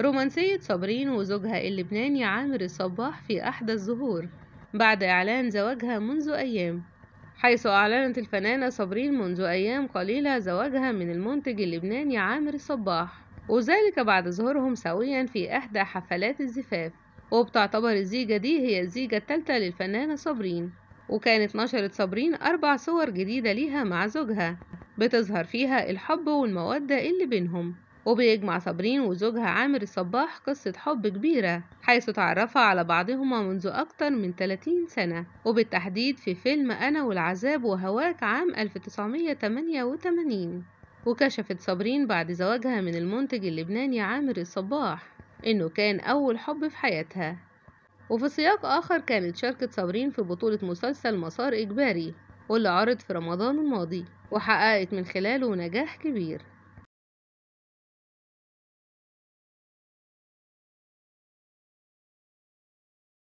رومانسية صابرين وزوجها اللبناني عامر الصباح في أحدى الزهور بعد إعلان زواجها منذ أيام حيث أعلنت الفنانة صابرين منذ أيام قليلة زواجها من المنتج اللبناني عامر الصباح وذلك بعد ظهورهم سويا في إحدى حفلات الزفاف وبتعتبر الزيجة دي هي الزيجة التالتة للفنانة صابرين وكانت نشرت صابرين أربع صور جديدة ليها مع زوجها بتظهر فيها الحب والمودة اللي بينهم وبيجمع صابرين وزوجها عامر الصباح قصة حب كبيرة حيث تعرفا على بعضهما منذ أكتر من 30 سنة وبالتحديد في فيلم أنا والعذاب وهواك عام 1988 وكشفت صابرين بعد زواجها من المنتج اللبناني عامر الصباح إنه كان أول حب في حياتها وفي سياق آخر كانت شاركت صابرين في بطولة مسلسل مسار إجباري واللي عرض في رمضان الماضي وحققت من خلاله نجاح كبير